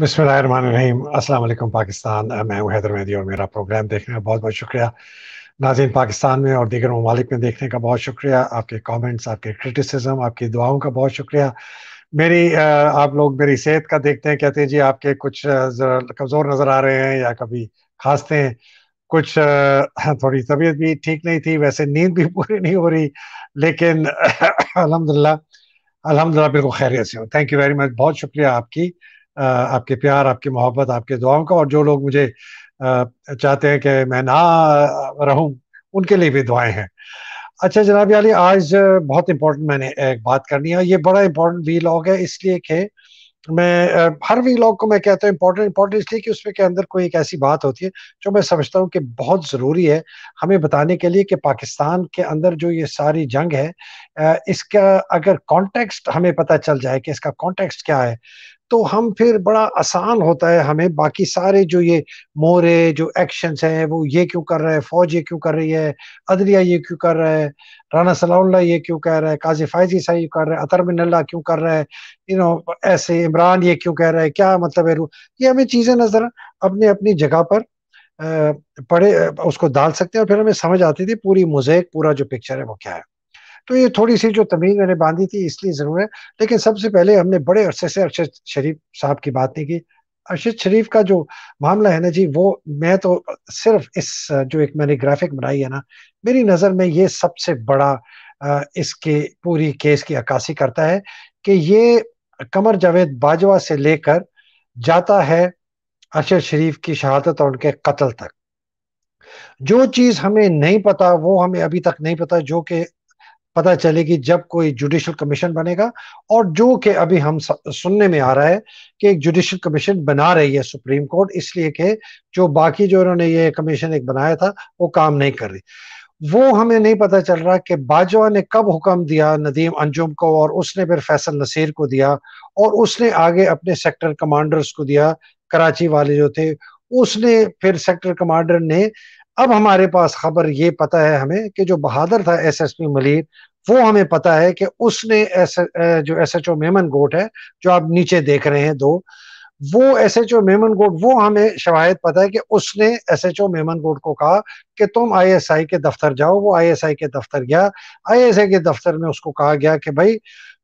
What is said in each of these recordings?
बिसमीम अस्सलाम पाकिस्तान मैं हैदर मेहदी और मेरा प्रोग्राम देखने का बहुत बहुत शुक्रिया नाजीन पाकिस्तान में और दीगर ममालिक में देखने का बहुत शुक्रिया आपके कमेंट्स आपके क्रिटिसिज्म आपकी दुआओं का बहुत शुक्रिया मेरी आप लोग मेरी सेहत का देखते हैं कहते हैं जी आपके कुछ कमज़ोर नज़र आ रहे हैं या कभी खांसते हैं कुछ हाँ, थोड़ी तबीयत भी ठीक नहीं थी वैसे नींद भी पूरी नहीं हो रही लेकिन अलहमदिल्ला अलहमदिल्ला बिल्कुल खैरियत से हो थैंक यू वेरी मच बहुत शुक्रिया आपकी आपके प्यार आपकी मोहब्बत आपके दुआओं का और जो लोग मुझे चाहते हैं कि मैं ना रहूं उनके लिए भी दुआएं हैं अच्छा जनाब अली आज बहुत इम्पोर्टेंट मैंने एक बात करनी है ये बड़ा इम्पोर्टेंट वी लॉग है इसलिए कि मैं हर वी लॉग को मैं कहता हूँ इम्पोर्टेंट इम्पोर्टेंट इसलिए कि उसमें के अंदर कोई एक ऐसी बात होती है जो मैं समझता हूँ कि बहुत ज़रूरी है हमें बताने के लिए कि पाकिस्तान के अंदर जो ये सारी जंग है इसका अगर कॉन्टेक्स्ट हमें पता चल जाए कि इसका कॉन्टेक्स्ट क्या है तो हम फिर बड़ा आसान होता है हमें बाकी सारे जो ये मोरे जो एक्शन हैं वो ये क्यों कर रहे हैं फौज ये क्यों कर रही है अदलिया ये क्यों कर रहा है राना सलाउल्ला ये क्यों कह रहा है काजी फायजी साहब कर रहा है अतर मिनल्ला क्यों कर रहा है यू नो ऐसे इमरान ये क्यों कह रहा है क्या मतलब है ये हमें चीज़ें नज़र अपने अपनी जगह पर पढ़े उसको डाल सकते हैं और फिर हमें समझ आती थी पूरी मोजेक पूरा जो पिक्चर है वो क्या है तो ये थोड़ी सी जो तमीज मैंने बांधी थी इसलिए ज़रूर है लेकिन सबसे पहले हमने बड़े अरसे से अरशद शरीफ साहब की बात नहीं की अरशद शरीफ का जो मामला है ना जी वो मैं तो सिर्फ इस जो एक मैंने ग्राफिक बनाई है ना मेरी नज़र में ये सबसे बड़ा इसके पूरी केस की अक्सी करता है कि ये कमर जावेद बाजवा से लेकर जाता है अरशद शरीफ की शहादत और उनके कत्ल तक जो चीज़ हमें नहीं पता वो हमें अभी तक नहीं पता जो कि पता चले कि जब कोई जुडिशल कमीशन बनेगा और जो कि अभी हम सुनने में आ रहा है कि एक जुडिशल कमीशन बना रही है सुप्रीम कोर्ट इसलिए कि जो बाकी जो इन्होंने ये कमीशन एक बनाया था वो काम नहीं कर रही वो हमें नहीं पता चल रहा कि बाजवा ने कब हुक्म दिया नदीम अंजुम को और उसने फिर फैसल नसीर को दिया और उसने आगे अपने सेक्टर कमांडर्स को दिया कराची वाले जो थे उसने फिर सेक्टर कमांडर ने अब हमारे पास खबर ये पता है हमें कि जो बहादुर था एसएसपी मलिर वो हमें पता है कि उसने एस, जो एस एच मेमन गोट है जो आप नीचे देख रहे हैं दो वो S H O Memon Goth वो हमें शवायद पता है कि उसने S H O Memon Goth को कहा कि तुम आई एस आई के दफ्तर जाओ वो आई एस आई के दफ्तर गया आई एस आई के दफ्तर में उसको कहा गया कि भाई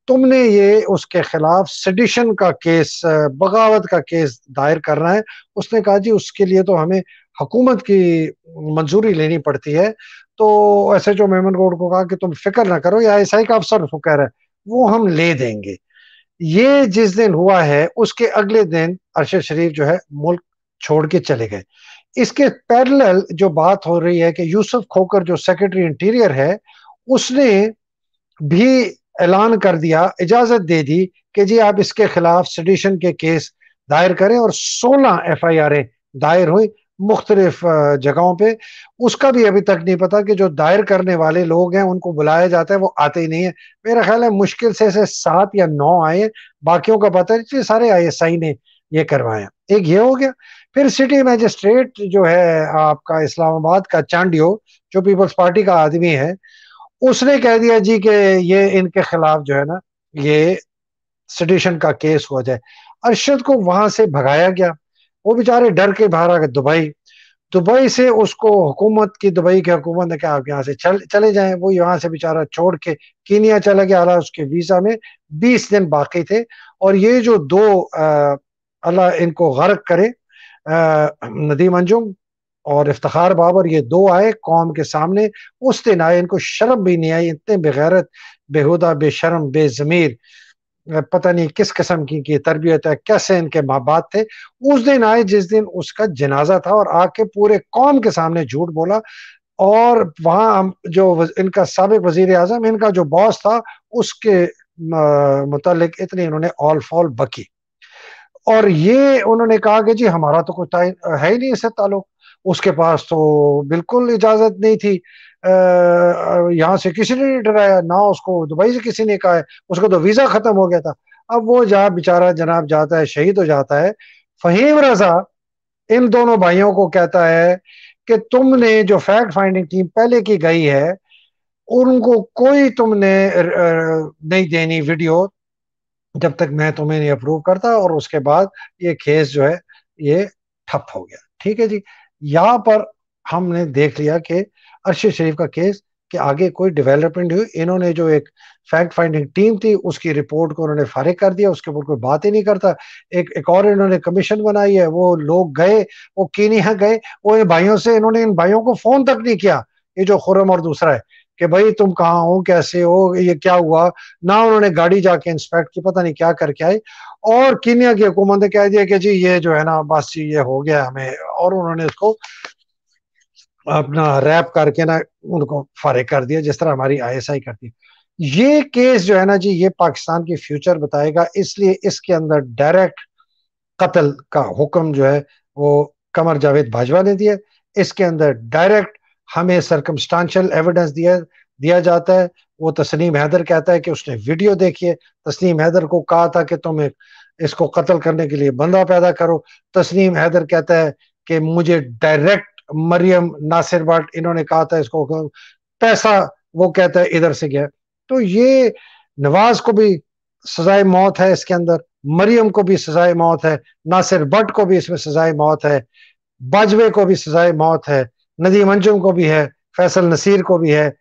तुमने ये उसके खिलाफ सडिशन का केस बगावत का केस दायर करना है उसने कहा जी उसके लिए तो हमें हुकूमत की मंजूरी लेनी पड़ती है तो ऐसे जो मेमन गोड को कहा कि तुम फिक्र ना करो या एस आई का अफसर कह रहे वो हम ले देंगे ये जिस दिन हुआ है उसके अगले दिन अरशद शरीफ जो है मुल्क छोड़ के चले गए इसके पैरेलल जो बात हो रही है कि यूसुफ खोकर जो सेक्रेटरी इंटीरियर है उसने भी ऐलान कर दिया इजाजत दे दी कि जी आप इसके खिलाफ सडिशन के केस दायर करें और 16 एफ आई दायर हुई मुख्तलिफ जगहों पे उसका भी अभी तक नहीं पता कि जो दायर करने वाले लोग हैं उनको बुलाया जाता है वो आते ही नहीं है मेरा ख्याल है मुश्किल से ऐसे सात या नौ आए बाकियों का पता नहीं सारे आई एस आई ने ये करवाया एक ये हो गया फिर सिटी मैजिस्ट्रेट जो है आपका इस्लामाबाद का चांडियो जो पीपल्स पार्टी का आदमी है उसने कह दिया जी के ये इनके खिलाफ जो है ना ये सडिशन का केस हो जाए अरशद को वहां से भगाया गया वो बेचारे डर के बाहर आ गए दुबई दुबई से उसको हुकूमत की दुबई की हुकूमत ने कहा आप यहाँ से चल, चले जाए वो यहाँ से बेचारा छोड़ के कीनिया चला गया हालांकि उसके वीजा में 20 दिन बाकी थे और ये जो दो अल्लाह इनको गर्क करे आ, नदीम अंजुम और इफ्तार बाबर ये दो आए कौम के सामने उस दिन आए इनको शर्म भी नहीं आई इतने बेगैरत बेहुदा बेशरम बेजमीर पता नहीं किस किस्म की की तरबियत है कैसे इनके माँ बाप थे उस दिन आए जिस दिन उसका जनाजा था और आके पूरे कौम के सामने झूठ बोला और वहां जो इनका सबक वजीर आजम इनका जो बॉस था उसके मुतालिक इतनी इन्होंने ऑल फॉल बकी और ये उन्होंने कहा कि जी हमारा तो कोई है ही नहीं इससे ताल्लुक उसके पास तो बिल्कुल इजाजत नहीं थी यहाँ से किसी ने नहीं डराया ना उसको दुबई से किसी ने कहा है उसका तो वीज़ा ख़त्म हो गया था अब वो जहाँ बेचारा जनाब जाता है शहीद हो जाता है फहीम रजा इन दोनों भाइयों को कहता है कि तुमने जो फैक्ट फाइंडिंग टीम पहले की गई है उनको कोई तुमने नहीं देनी वीडियो जब तक मैं तुम्हें नहीं अप्रूव करता और उसके बाद ये केस जो है ये ठप हो गया ठीक है जी यहां पर हमने देख लिया कि अरशद शरीफ का केस कि आगे कोई डेवलपमेंट हुई इन्होंने जो एक फैक्ट फाइंडिंग टीम थी उसकी रिपोर्ट को उन्होंने फारिग कर दिया उसके ऊपर कोई बात ही नहीं करता एक एक और इन्होंने कमीशन बनाई है वो लोग गए वो कीनिया गए वो इन भाइयों से इन्होंने इन भाइयों को फोन तक नहीं किया ये जो खुरम और दूसरा है कि भाई तुम कहाँ हो कैसे हो ये क्या हुआ ना उन्होंने गाड़ी जाके इंस्पेक्ट की पता नहीं क्या करके आई और कीनिया की हुकूमत ने कह दिया कि जी ये जो है ना बस ये हो गया हमें और उन्होंने इसको अपना रैप करके ना उनको फारिग कर दिया जिस तरह हमारी आईएसआई करती है ये केस जो है ना जी ये पाकिस्तान की फ्यूचर बताएगा इसलिए इसके अंदर डायरेक्ट कत्ल का हुक्म जो है वो कमर जावेद भाजवा ने दिया इसके अंदर डायरेक्ट हमें सरकमस्टांशल एविडेंस दिया दिया जाता है वो तस्नीम हैदर कहता है कि उसने वीडियो देखी है तस्नीम हैदर को कहा था कि तुम इसको कत्ल करने के लिए बंदा पैदा करो तस्नीम हैदर कहता है कि मुझे डायरेक्ट मरियम नासिर भट्ट इन्होंने कहा था इसको पैसा वो कहता है इधर से गया तो ये नवाज को भी सजाए मौत है इसके अंदर मरियम को भी सजाए मौत है नासिर भट्ट को भी इसमें सजाए मौत है बाजवे को भी सजाए मौत है नदीम अंजुम को भी है फैसल नसीर को भी है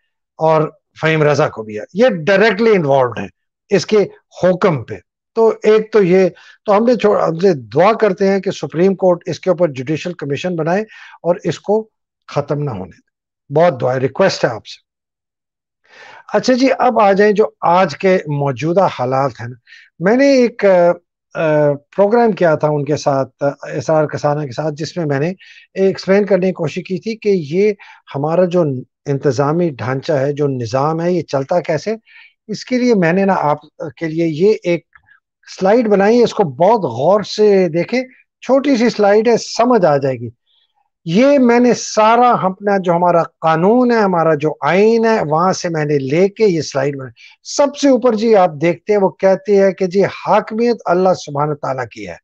और फहीम रजा को भी है ये डायरेक्टली इन्वॉल्व है इसके हुक्म पे तो एक तो ये तो हमने हमसे दुआ करते हैं कि सुप्रीम कोर्ट इसके ऊपर जुडिशल कमीशन बनाए और इसको खत्म ना होने बहुत दुआ रिक्वेस्ट है आपसे अच्छा जी अब आ जाए जो आज के मौजूदा हालात हैं मैंने एक प्रोग्राम किया था उनके साथ एस आर कसाना के साथ जिसमें मैंने एक्सप्लेन करने की कोशिश की थी कि ये हमारा जो इंतज़ामी ढांचा है जो निज़ाम है ये चलता कैसे इसके लिए मैंने ना आप के लिए ये एक स्लाइड बनाई इसको बहुत गौर से देखें छोटी सी स्लाइड है समझ आ जाएगी ये मैंने सारा अपना जो हमारा कानून है हमारा जो आइन है वहां से मैंने लेके ये स्लाइड बनाई सबसे ऊपर जी आप देखते हैं वो कहती है कि जी हाकमियत अल्लाह सुबहान तला की है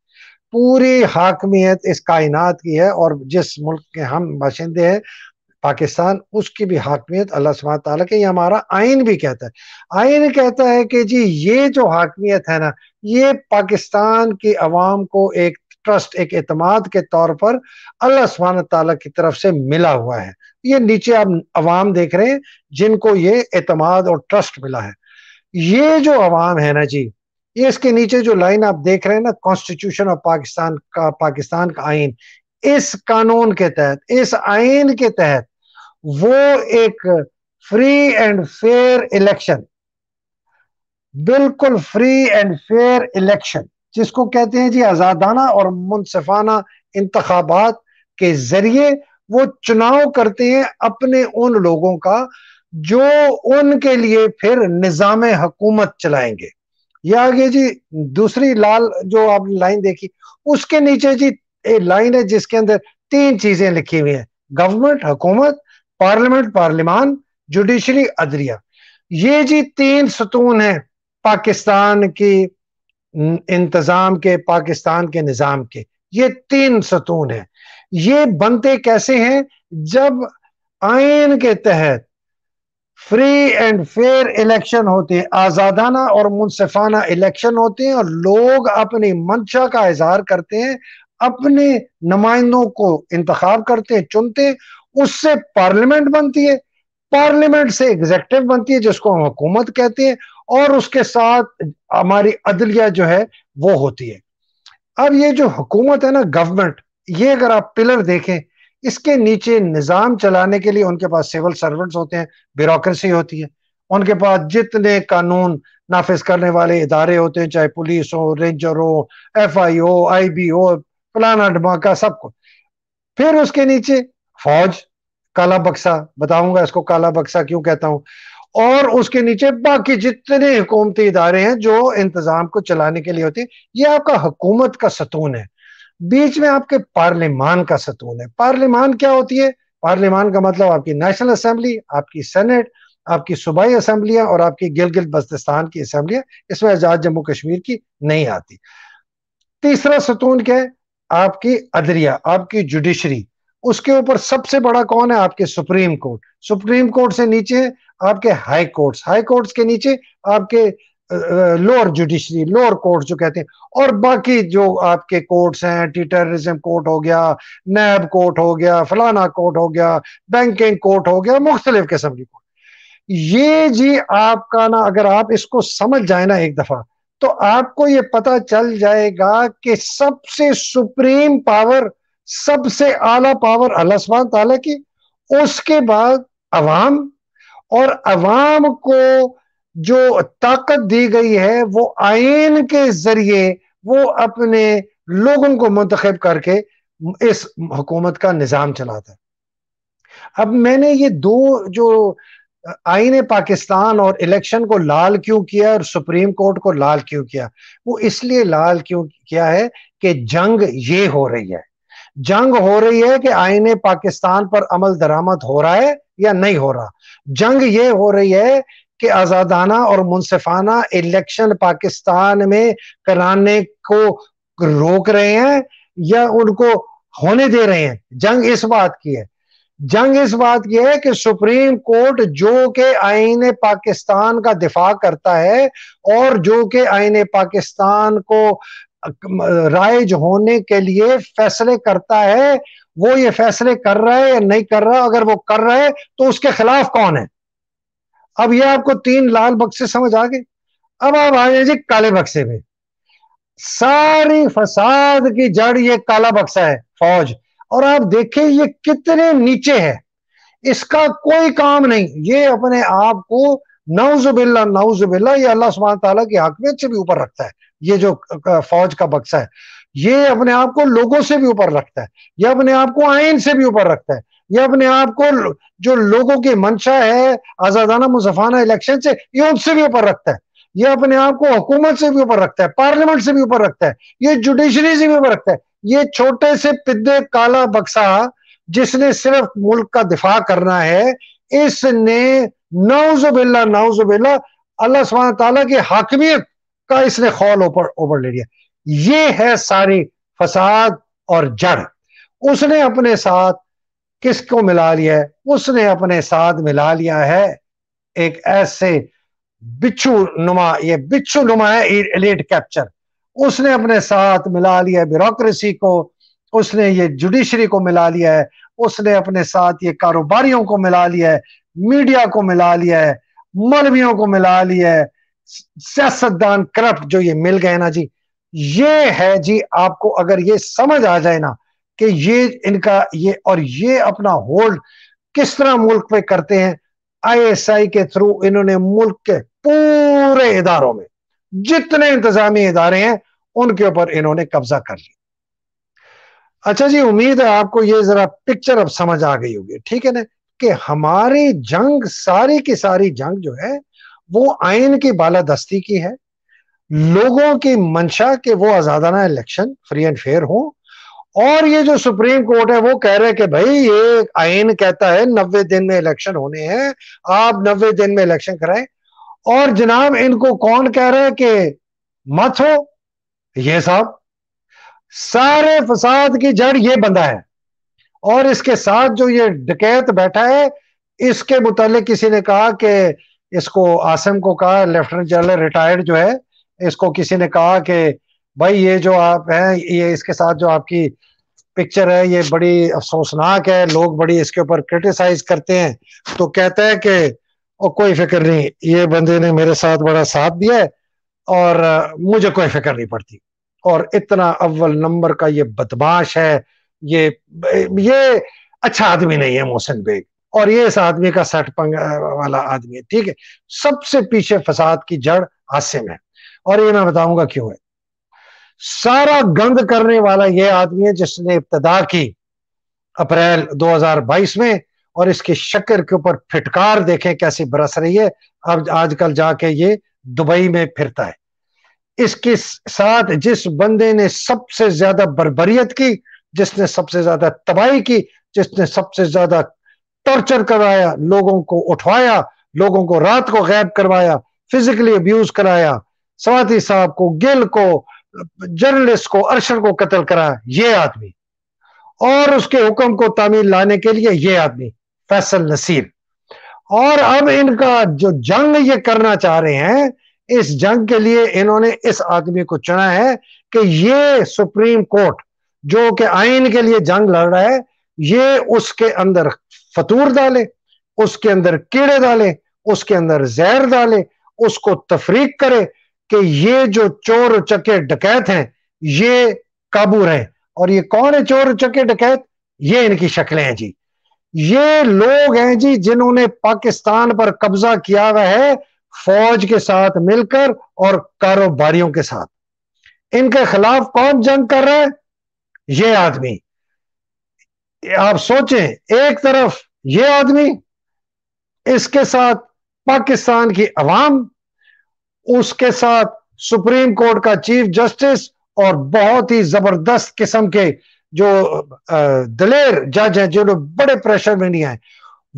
पूरी हाकमियत इस कायनात की है और जिस मुल्क के हम बाशिंदे हैं पाकिस्तान उसकी भी हाकमियत अल्लाह सुबह तला के ये हमारा आइन भी कहता है आइन कहता है कि जी ये जो हाकमियत है ना ये पाकिस्तान की आवाम को एक ट्रस्ट एक एतमाद के तौर पर अल्लाह सुबहान तला की तरफ से मिला हुआ है ये नीचे आप अवाम देख रहे हैं जिनको ये अतमाद और ट्रस्ट मिला है ये जो अवाम है ना जी ये इसके नीचे जो लाइन आप देख रहे हैं ना कॉन्स्टिट्यूशन ऑफ पाकिस्तान का पाकिस्तान का आइन इस कानून के तहत इस आइन के तहत वो एक फ्री एंड फेयर इलेक्शन बिल्कुल फ्री एंड फेयर इलेक्शन जिसको कहते हैं जी आजादाना और मुनसफाना इंतबात के जरिए वो चुनाव करते हैं अपने उन लोगों का जो उनके लिए फिर निज़ाम हकूमत चलाएंगे या आगे जी दूसरी लाल जो आपने लाइन देखी उसके नीचे जी एक लाइन है जिसके अंदर तीन चीजें लिखी हुई है गवर्नमेंट हुकूमत पार्लियामेंट पार्लियमान जुडिशरी अदलिया ये जी तीन सतून हैं पाकिस्तान की इंतजाम के पाकिस्तान के निज़ाम के ये तीन सतून हैं ये बनते कैसे हैं जब आइन के तहत फ्री एंड फेयर इलेक्शन होते हैं आज़ादाना और मुनसफाना इलेक्शन होते हैं और लोग अपनी मंशा का इजहार करते हैं अपने नुमाइंदों को इंतखब करते हैं चुनते हैं उससे पार्लियामेंट बनती है पार्लियामेंट से एग्जेक्टिव बनती है जिसको हम हुकूमत कहते हैं और उसके साथ हमारी अदलिया जो है वो होती है अब ये जो हुकूमत है ना गवर्नमेंट ये अगर आप पिलर देखें इसके नीचे निज़ाम चलाने के लिए उनके पास सिविल सर्वेंट्स होते हैं ब्यूरोक्रेसी होती है उनके पास जितने कानून नाफिज करने वाले इदारे होते हैं चाहे पुलिस हो रेंजर हो एफ आई हो आई बी हो फलाना ढमाका सब कुछ फिर उसके नीचे फौज काला बक्सा बताऊंगा इसको काला बक्सा क्यों कहता हूं और उसके नीचे बाकी जितने हुकूमती इदारे हैं जो इंतजाम को चलाने के लिए होते हैं ये आपका हुकूमत का सतून है बीच में आपके पार्लियमान का सतून है पार्लियमान क्या होती है पार्लियमान का मतलब आपकी नेशनल असम्बली आपकी सेनेट आपकी सूबाई असम्बलियां और आपकी गिलगित बस्तिस्तान की असम्बलियां इसमें आजाद जम्मू कश्मीर की नहीं आती तीसरा सतून क्या है आपकी अदरिया आपकी जुडिशरी उसके ऊपर सबसे बड़ा कौन है आपके सुप्रीम कोर्ट सुप्रीम कोर्ट से नीचे आपके हाई कोर्ट्स हाई कोर्ट्स के नीचे आपके लोअर जुडिशरी लोअर कोर्ट जो कहते हैं और बाकी जो आपके कोर्ट्स हैं टी टेररिज्म कोर्ट हो गया नैब कोर्ट हो गया फलाना कोर्ट हो गया बैंकिंग कोर्ट हो गया मुख्तलिफ किस्म की कोर्ट ये जी आपका ना अगर आप इसको समझ जाए ना एक दफा तो आपको ये पता चल जाएगा कि सबसे सुप्रीम पावर सबसे आला पावर अल्लाह ताला की उसके बाद अवाम और अवाम को जो ताकत दी गई है वो आइन के जरिए वो अपने लोगों को मुंतखब करके इस हुकूमत का निज़ाम चलाता है अब मैंने ये दो जो आइन पाकिस्तान और इलेक्शन को लाल क्यों किया और सुप्रीम कोर्ट को लाल क्यों किया वो इसलिए लाल क्यों किया है कि जंग ये हो रही है जंग हो रही है कि आईने पाकिस्तान पर अमल दरामद हो रहा है या नहीं हो रहा जंग ये हो रही है कि आजादाना और मुनफाना इलेक्शन पाकिस्तान में कराने को रोक रहे हैं या उनको होने दे रहे हैं जंग इस बात की है जंग इस बात की है कि सुप्रीम कोर्ट जो के आईने पाकिस्तान का दिफा करता है और जो के आईने पाकिस्तान को राइज होने के लिए फैसले करता है वो ये फैसले कर रहा है या नहीं कर रहा अगर वो कर रहा है तो उसके खिलाफ कौन है अब ये आपको तीन लाल बक्से समझ आ गए अब आप आ जाए काले बक्से में सारी फसाद की जड़ ये काला बक्सा है फौज और आप देखें ये कितने नीचे है इसका कोई काम नहीं ये अपने आप को नौजुबिल्ला नौजुबिल्ला ये अल्लाह सुबह तला के हक में से भी ऊपर रखता है ये जो फौज का बक्सा है ये अपने आप को लोगों से भी ऊपर रखता है ये अपने आप को आयन से भी ऊपर रखता है ये अपने आप को जो लोगों की मंशा है आजादाना मुजफाना इलेक्शन से ये उनसे भी ऊपर रखता है ये अपने आप को हुकूमत से भी ऊपर रखता है पार्लियामेंट से भी ऊपर रखता है ये जुडिशरी से भी ऊपर रखता है ये छोटे से पिद्दे काला बक्सा जिसने सिर्फ मुल्क का दिफा करना है इसने नौजुबिल्ला नौजुबिल्ला अल्लाह सुबह तला की हाकमियत का इसने खौल ऊपर ओवर ले लिया ये है सारी फसाद और जड़ उसने अपने साथ किसको मिला लिया है उसने अपने साथ मिला लिया है एक ऐसे बिच्छू नुमा ये बिच्छू नुमा है एलिट कैप्चर उसने अपने साथ मिला लिया ब्यूरोक्रेसी को उसने ये जुडिशरी को मिला लिया है उसने अपने साथ ये कारोबारियों को मिला लिया है मीडिया को मिला लिया है मलवियों को मिला लिया है सियासतदान करप्ट जो ये मिल गए ना जी ये है जी आपको अगर ये समझ आ जाए ना कि ये इनका ये और ये अपना होल्ड किस तरह मुल्क पे करते हैं आईएसआई के थ्रू इन्होंने मुल्क के पूरे इदारों में जितने इंतजामी इदारे हैं उनके ऊपर इन्होंने कब्जा कर लिया अच्छा जी उम्मीद है आपको ये जरा पिक्चर अब समझ आ गई होगी ठीक है ना कि हमारी जंग सारी की सारी जंग जो है वो आयन की बालादस्ती की है लोगों की मंशा के वो आजादाना इलेक्शन फ्री एंड फेयर हो और ये जो सुप्रीम कोर्ट है वो कह रहे हैं कि भाई ये आयन कहता है नब्बे दिन में इलेक्शन होने हैं आप नब्बे दिन में इलेक्शन कराएं और जनाब इनको कौन कह रहा है कि मत हो ये साहब सारे फसाद की जड़ ये बंदा है और इसके साथ जो ये डकैत बैठा है इसके मुतालिक किसी ने कहा कि इसको आसिम को कहा लेफ्टिनेंट जनरल रिटायर्ड जो है इसको किसी ने कहा कि भाई ये जो आप हैं ये इसके साथ जो आपकी पिक्चर है ये बड़ी अफसोसनाक है लोग बड़ी इसके ऊपर क्रिटिसाइज करते हैं तो कहते हैं कि और कोई फिक्र नहीं ये बंदे ने मेरे साथ बड़ा साथ दिया है और मुझे कोई फिक्र नहीं पड़ती और इतना अव्वल नंबर का ये बदमाश है ये ये अच्छा आदमी नहीं है मोहसिन बेग और ये इस आदमी का सठ पंग वाला आदमी है ठीक है सबसे पीछे फसाद की जड़ आसिम है और ये मैं बताऊंगा क्यों है सारा गंद करने वाला ये आदमी है जिसने इब्तदा की अप्रैल 2022 में और इसके शक्कर के ऊपर फिटकार देखें कैसी बरस रही है अब आजकल जाके ये दुबई में फिरता है इसके साथ जिस बंदे ने सबसे ज्यादा बर्बरियत की जिसने सबसे ज्यादा तबाही की जिसने सबसे ज्यादा टॉर्चर करवाया लोगों को उठवाया लोगों को रात को गैब करवाया फिजिकली अब्यूज कराया स्वाति साहब को गिल को जर्नलिस्ट को अरशर को कत्ल कराया ये आदमी और उसके हुक्म को तामील लाने के लिए ये आदमी फैसल नसीर और अब इनका जो जंग ये करना चाह रहे हैं इस जंग के लिए इन्होंने इस आदमी को चुना है कि ये सुप्रीम कोर्ट जो कि आइन के लिए जंग लड़ रहा है ये उसके अंदर फतूर डाले उसके अंदर कीड़े डाले उसके अंदर जहर डाले उसको तफरीक करे कि ये जो चोर चके डकैत हैं ये काबू रहे और ये कौन है चोर चके डकैत ये इनकी शक्लें हैं जी ये लोग हैं जी जिन्होंने पाकिस्तान पर कब्जा किया हुआ है फौज के साथ मिलकर और कारोबारियों के साथ इनके खिलाफ कौन जंग कर रहा है ये आदमी आप सोचें एक तरफ ये आदमी इसके साथ पाकिस्तान की अवाम उसके साथ सुप्रीम कोर्ट का चीफ जस्टिस और बहुत ही जबरदस्त किस्म के जो दलेर जज हैं जो बड़े प्रेशर में नहीं आए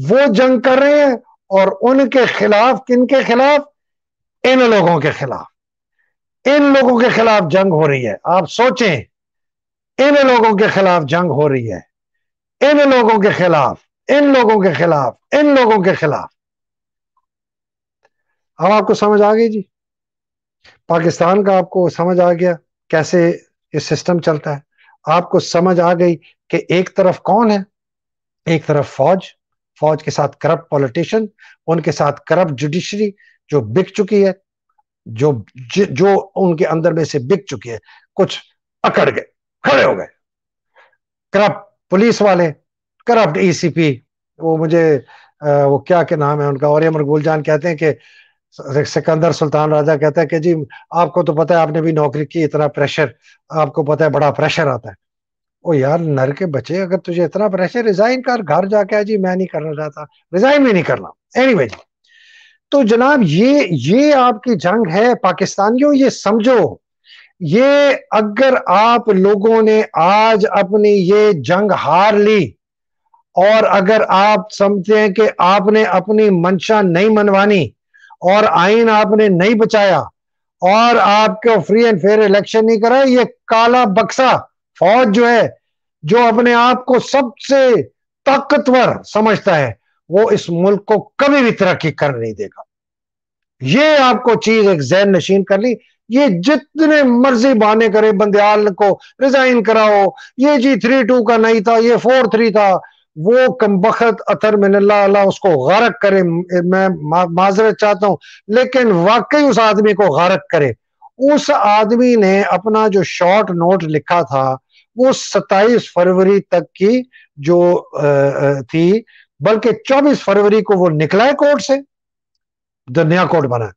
वो जंग कर रहे हैं और उनके खिलाफ किनके खिलाफ इन लोगों के खिलाफ इन लोगों के खिलाफ जंग हो रही है आप सोचें इन लोगों के खिलाफ जंग हो रही है इन लोगों के खिलाफ इन लोगों के खिलाफ इन लोगों के खिलाफ अब आपको समझ आ गई जी पाकिस्तान का आपको समझ आ गया कैसे ये सिस्टम चलता है आपको समझ आ गई कि एक तरफ कौन है एक तरफ फौज फौज के साथ करप्ट पॉलिटिशियन उनके साथ करप्ट जुडिशरी जो बिक चुकी है जो जो उनके अंदर में से बिक चुकी है कुछ अकड़ गए खड़े हो गए करप्ट पुलिस वाले करप्ट ईसीपी वो मुझे वो क्या के नाम है उनका और अमर गुलजान कहते हैं कि सिकंदर सुल्तान राजा कहते हैं कि जी आपको तो पता है आपने भी नौकरी की इतना प्रेशर आपको पता है बड़ा प्रेशर आता है ओ यार नर के बच्चे अगर तुझे इतना प्रेशर रिजाइन कर घर जाके जी मैं नहीं करना चाहता रिजाइन भी नहीं करना एनी anyway, तो जनाब ये ये आपकी जंग है पाकिस्तानियों ये समझो ये अगर आप लोगों ने आज अपनी ये जंग हार ली और अगर आप समझते हैं कि आपने अपनी मंशा नहीं मनवानी और आइन आपने नहीं बचाया और आपको फ्री एंड फेयर इलेक्शन नहीं करा ये काला बक्सा फौज जो है जो अपने आप को सबसे ताकतवर समझता है वो इस मुल्क को कभी भी तरक्की कर नहीं देगा ये आपको चीज एक जैन नशीन कर ली ये जितने मर्जी बहाने करे बंदयाल को रिजाइन कराओ ये जी थ्री टू का नहीं था ये फोर थ्री था वो कमबख्त अतर मिनल्ला अल्लाह उसको गारक करे मैं माजरत चाहता हूं लेकिन वाकई उस आदमी को गारक करे उस आदमी ने अपना जो शॉर्ट नोट लिखा था वो सताइस फरवरी तक की जो थी बल्कि 24 फरवरी को वो निकला है कोर्ट से द नया कोर्ट बना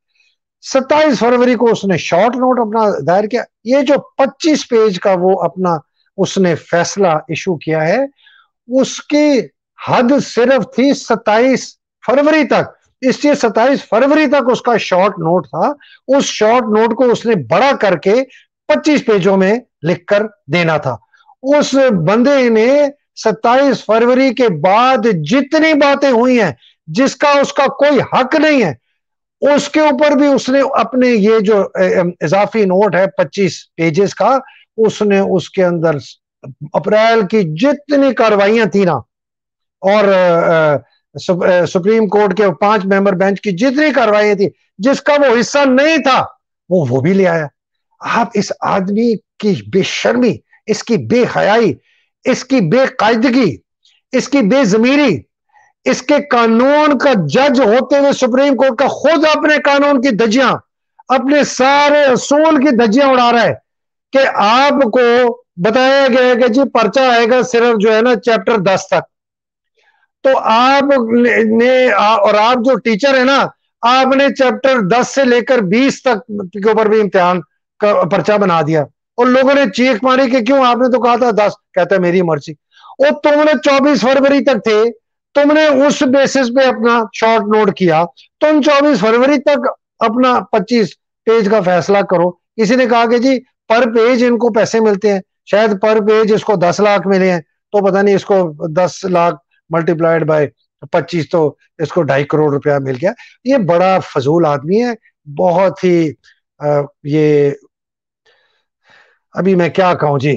सत्ताईस फरवरी को उसने शॉर्ट नोट अपना दायर किया ये जो 25 पेज का वो अपना उसने फैसला इशू किया है उसकी हद सिर्फ थी 27 फरवरी तक इसलिए 27 फरवरी तक उसका शॉर्ट नोट था उस शॉर्ट नोट को उसने बड़ा करके 25 पेजों में लिखकर देना था उस बंदे ने 27 फरवरी के बाद जितनी बातें हुई हैं जिसका उसका कोई हक नहीं है उसके ऊपर भी उसने अपने ये जो इजाफी नोट है 25 पेजेस का उसने उसके अंदर अप्रैल की जितनी कार्रवाइयां थी ना और सुप्रीम कोर्ट के पांच मेंबर बेंच की जितनी कार्रवाइयां थी जिसका वो हिस्सा नहीं था वो वो भी ले आया आप इस आदमी की बेशर्मी इसकी बेहयाई इसकी बेकायदगी इसकी बेजमीरी इसके कानून का जज होते हुए सुप्रीम कोर्ट का खुद अपने कानून की धजिया अपने सारे असूल की धजिया उड़ा रहा है कि आपको बताया गया है कि जी पर्चा आएगा सिर्फ जो है ना चैप्टर दस तक तो आप ने और आप जो टीचर है ना आपने चैप्टर दस से लेकर बीस तक के ऊपर भी इम्तिहान का पर्चा बना दिया और लोगों ने चीख मारी कि क्यों आपने तो कहा था दस कहता है मेरी मर्जी और तुमने चौबीस फरवरी तक थे तुमने उस बेसिस पे अपना शॉर्ट नोट किया तुम 24 फरवरी तक अपना 25 पेज का फैसला करो किसी ने कहा कि जी पर पेज इनको पैसे मिलते हैं शायद पर पेज इसको 10 लाख मिले हैं तो पता नहीं इसको 10 लाख मल्टीप्लाइड बाय 25 तो इसको ढाई करोड़ रुपया मिल गया ये बड़ा फजूल आदमी है बहुत ही आ, ये अभी मैं क्या कहूं जी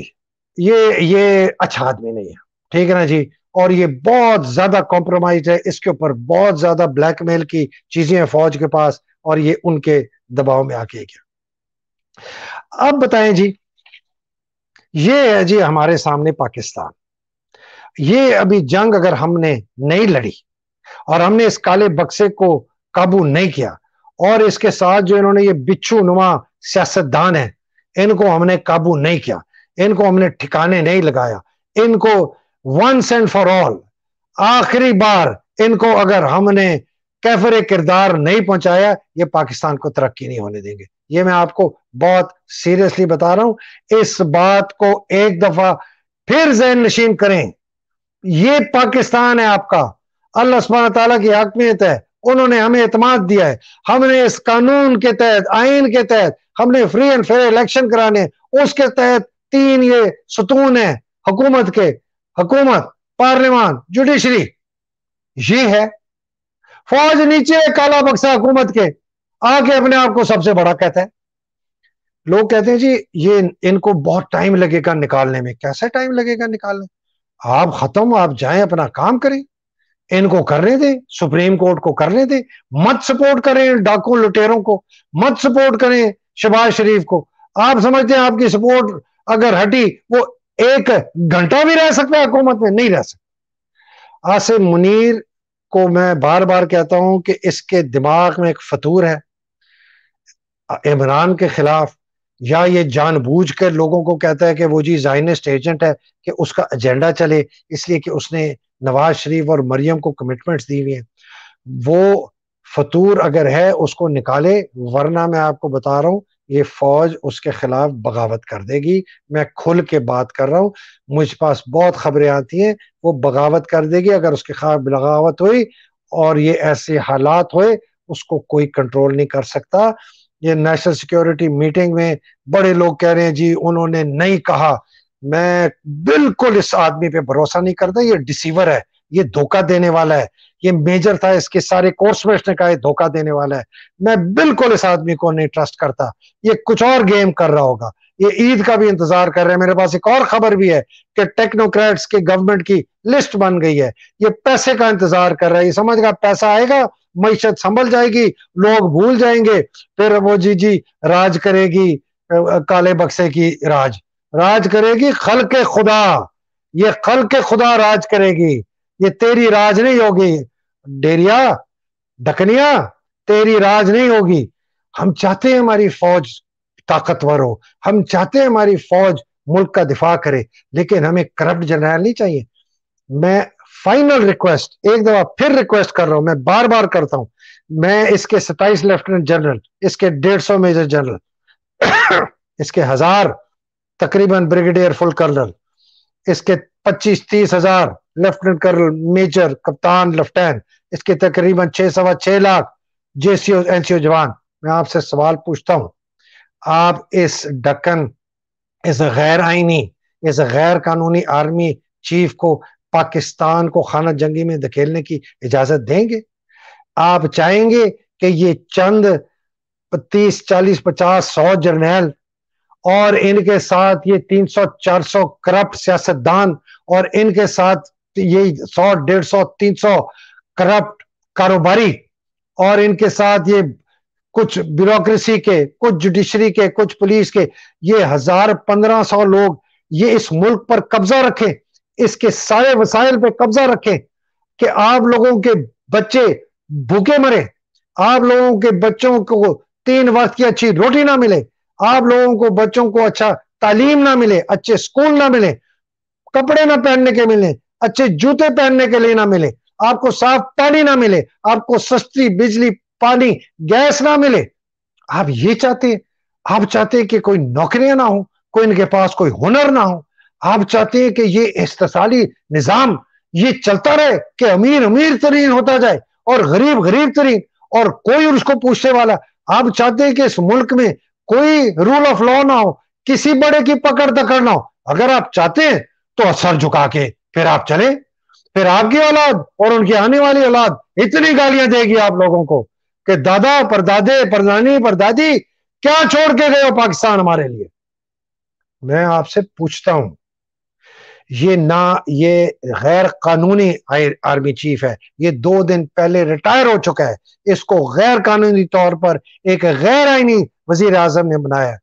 ये ये अच्छा आदमी नहीं है ठीक है ना जी और ये बहुत ज्यादा कॉम्प्रोमाइज है इसके ऊपर बहुत ज्यादा ब्लैकमेल की चीजें हैं फौज के पास और ये उनके दबाव में आके गया अब बताएं जी ये है जी हमारे सामने पाकिस्तान ये अभी जंग अगर हमने नहीं लड़ी और हमने इस काले बक्से को काबू नहीं किया और इसके साथ जो इन्होंने ये बिच्छू नुमा सियासतदान है इनको हमने काबू नहीं किया इनको हमने ठिकाने नहीं लगाया इनको वंस एंड फॉर ऑल आखिरी बार इनको अगर हमने कैफर किरदार नहीं पहुंचाया ये पाकिस्तान को तरक्की नहीं होने देंगे ये मैं आपको बहुत सीरियसली बता रहा हूं इस बात को एक दफा फिर जहन नशीन करें ये पाकिस्तान है आपका अल्लाह सुबहाना तला की हकमियत है उन्होंने हमें इतमाद दिया है हमने इस कानून के तहत आइन के तहत हमने फ्री एंड फेयर इलेक्शन कराने उसके तहत तीन ये सतून है हुकूमत के हुकूमत पार्लियामान जुडिशरी ये है फौज नीचे काला बक्सा हुकूमत के आके अपने आप को सबसे बड़ा कहता है लोग कहते हैं जी ये इनको बहुत टाइम लगेगा निकालने में कैसे टाइम लगेगा निकालने आप खत्म आप जाएं अपना काम करें इनको करने दें सुप्रीम कोर्ट को करने दें मत सपोर्ट करें डाकू लुटेरों को मत सपोर्ट करें शबाज शरीफ को आप समझते हैं आपकी सपोर्ट अगर हटी वो एक घंटा भी रह सकता है हुकूमत में नहीं रह सकता आसिफ मुनीर को मैं बार बार कहता हूं कि इसके दिमाग में एक फतूर है इमरान के खिलाफ या ये जानबूझ कर लोगों को कहता है कि वो जी जाइनिस्ट एजेंट है कि उसका एजेंडा चले इसलिए कि उसने नवाज शरीफ और मरियम को कमिटमेंट्स दी हुई है वो फतूर अगर है उसको निकाले वरना मैं आपको बता रहा हूं ये फौज उसके खिलाफ बगावत कर देगी मैं खुल के बात कर रहा हूँ मुझ पास बहुत खबरें आती हैं वो बगावत कर देगी अगर उसके खिलाफ बगावत हुई और ये ऐसे हालात हुए उसको कोई कंट्रोल नहीं कर सकता ये नेशनल सिक्योरिटी मीटिंग में बड़े लोग कह रहे हैं जी उन्होंने नहीं कहा मैं बिल्कुल इस आदमी पे भरोसा नहीं करता ये डिसीवर है ये धोखा देने वाला है ये मेजर था इसके सारे कोर्स में इसने कहा धोखा देने वाला है मैं बिल्कुल इस आदमी को नहीं ट्रस्ट करता ये कुछ और गेम कर रहा होगा ये ईद का भी इंतजार कर रहे हैं मेरे पास एक और खबर भी है कि टेक्नोक्रेट्स के गवर्नमेंट की लिस्ट बन गई है ये पैसे का इंतजार कर रहा है ये समझ पैसा आएगा मीशत संभल जाएगी लोग भूल जाएंगे फिर वो जी जी राज करेगी काले बक्से की राज राज करेगी खल के खुदा ये खल के खुदा राज करेगी ये तेरी राज नहीं होगी डेरिया डकनिया तेरी राज नहीं होगी हम चाहते हैं हमारी फौज ताकतवर हो हम चाहते हैं हमारी फौज मुल्क का दिफा करे लेकिन हमें करप्ट जनरल नहीं चाहिए मैं फाइनल रिक्वेस्ट एक दफा फिर रिक्वेस्ट कर रहा हूं मैं बार बार करता हूं मैं इसके सताइस लेफ्टिनेंट जनरल इसके डेढ़ सौ मेजर जनरल इसके हजार तकरीबन ब्रिगेडियर फुल कर्नल इसके पच्चीस तीस हजार लेफ्टिनेंट कर्नल मेजर कप्तान लेफ्टिनेंट इसके तकरीबन छह सवा छह लाख जेसीओ एनसीओ जवान मैं आपसे सवाल पूछता हूं आप इस डकन इस गैर आईनी इस गैर कानूनी आर्मी चीफ को पाकिस्तान को खाना जंगी में धकेलने की इजाजत देंगे आप चाहेंगे कि ये चंद तीस चालीस पचास सौ जर्नैल और इनके साथ ये तीन सौ चार सौ करप्ट सियासतदान और इनके साथ यही सौ डेढ़ सौ तीन सौ करप्ट कारोबारी और इनके साथ ये कुछ ब्यूरोक्रेसी के कुछ जुडिशरी के कुछ पुलिस के ये हजार पंद्रह सौ लोग ये इस मुल्क पर कब्जा रखे इसके सारे वसायल पे कब्जा रखे कि आप लोगों के बच्चे भूखे मरे आप लोगों के बच्चों को तीन वक्त की अच्छी रोटी ना मिले आप लोगों को बच्चों को अच्छा तालीम ना मिले अच्छे स्कूल ना मिले कपड़े ना पहनने के मिले अच्छे जूते पहनने के लिए ना मिले आपको साफ पानी ना मिले आपको सस्ती बिजली पानी गैस ना मिले आप ये चाहते हैं आप चाहते हैं कि कोई नौकरियां ना हो कोई इनके पास कोई हुनर ना हो आप चाहते हैं कि ये इस्तेसाली निजाम ये चलता रहे कि अमीर अमीर तरीन होता जाए और गरीब गरीब तरीन और कोई उसको पूछने वाला आप चाहते हैं कि इस मुल्क में कोई रूल ऑफ लॉ ना हो किसी बड़े की पकड़ तकड़ ना हो अगर आप चाहते हैं तो असर झुका के फिर आप चले फिर आपकी औलाद और उनकी आने वाली औलाद इतनी गालियां देगी आप लोगों को कि दादा परदादे पर परदादी क्या छोड़ के गए हो पाकिस्तान हमारे लिए मैं आपसे पूछता हूं ये ना ये गैर कानूनी आर्मी चीफ है ये दो दिन पहले रिटायर हो चुका है इसको गैर कानूनी तौर पर एक गैर आईनी वजीर आजम ने बनाया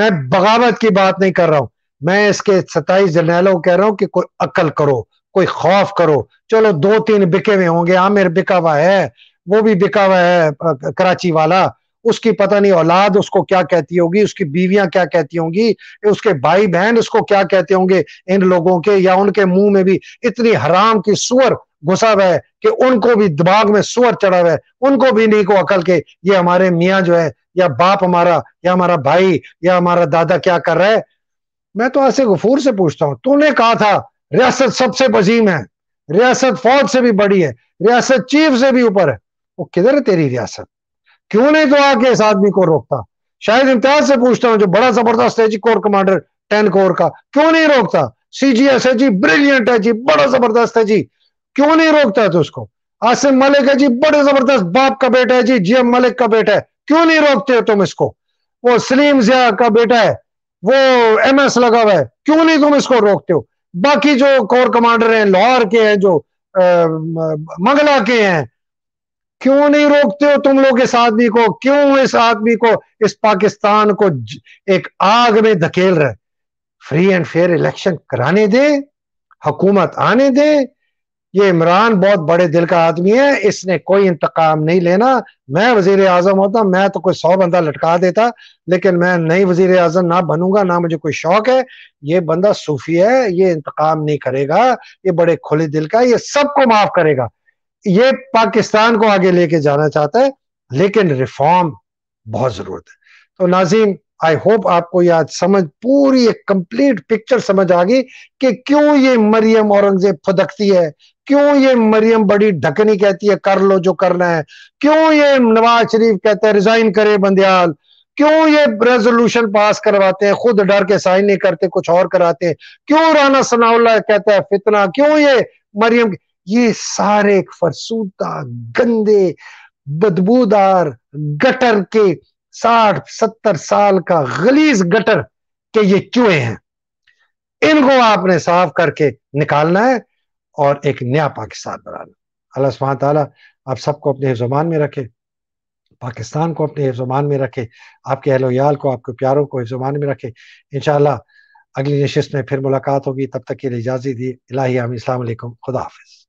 मैं बगावत की बात नहीं कर रहा हूं मैं इसके सताईस जर्नैलों कह रहा हूँ कि कोई अकल करो कोई खौफ करो चलो दो तीन बिके हुए होंगे आमिर बिका हुआ है वो भी बिका हुआ है कराची वाला उसकी पता नहीं औलाद उसको क्या कहती होगी उसकी बीवियां क्या कहती होंगी उसके भाई बहन उसको क्या कहते होंगे इन लोगों के या उनके मुंह में भी इतनी हराम की सुअर घुसा हुआ है कि उनको भी दिमाग में सुअर चढ़ा हुआ है उनको भी नहीं को अकल के ये हमारे मियाँ जो है या बाप हमारा या हमारा भाई या हमारा दादा क्या कर रहा है मैं तो आसिफ गफूर से पूछता हूँ तूने कहा था रियासत सबसे वजीम है रियासत फौज से भी बड़ी है रियासत चीफ से भी ऊपर है वो किधर है तेरी रियासत क्यों नहीं तो आके इस आदमी को रोकता शायद इम्तियाज से पूछता हूँ जो बड़ा जबरदस्त है जी कोर कमांडर टेन कोर का क्यों नहीं रोकता सी जी एस है जी ब्रिलियंट है जी बड़ा जबरदस्त है जी क्यों नहीं रोकता है तो उसको आसिम मलिक है जी बड़े जबरदस्त बाप का बेटा है जी जी मलिक का बेटा है क्यों नहीं रोकते हो तुम इसको वो सलीम जिया का बेटा है वो एस लगा हुआ है क्यों नहीं तुम इसको रोकते हो बाकी जो कोर कमांडर हैं लाहौर के हैं जो आ, मंगला के हैं क्यों नहीं रोकते हो तुम लोग इस आदमी को क्यों इस आदमी को इस पाकिस्तान को एक आग में धकेल रहे फ्री एंड फेयर इलेक्शन कराने दे हकूमत आने दे ये इमरान बहुत बड़े दिल का आदमी है इसने कोई इंतकाम नहीं लेना मैं वजीर आजम होता मैं तो कोई सौ बंदा लटका देता लेकिन मैं नहीं वजीर आजम ना बनूंगा ना मुझे कोई शौक है ये बंदा सूफी है ये इंतकाम नहीं करेगा ये बड़े खुले दिल का ये सबको माफ करेगा ये पाकिस्तान को आगे लेके जाना चाहता है लेकिन रिफॉर्म बहुत जरूरत है तो नाजिम आई होप आपको याद समझ पूरी एक कंप्लीट पिक्चर समझ आ गई कि क्यों ये मरियम औरंगजेब फुदकती है क्यों ये मरियम बड़ी ढकनी कहती है कर लो जो करना है क्यों ये नवाज शरीफ कहते हैं रिजाइन करे बंदयाल क्यों ये रेजोल्यूशन पास करवाते हैं खुद डर के साइन नहीं करते कुछ और कराते हैं क्यों राना सनाउल्ला कहता है फितना क्यों ये मरियम ये सारे फरसूदा गंदे बदबूदार गटर के साठ सत्तर साल का गलीज गटर के ये चूहे हैं इनको आपने साफ करके निकालना है और एक नया पाकिस्तान बनाना अल्लाह सुबह ताली आप सबको अपने हिफ्जमान में रखे पाकिस्तान को अपने हिफ्जमान में रखे आपके अहलोयाल को आपके प्यारों को हिफ्जमान में रखे इन अगली नशस्त में फिर मुलाकात होगी तब तक के लिए इजाज़त दी इलाही आम खुदा हाफिज़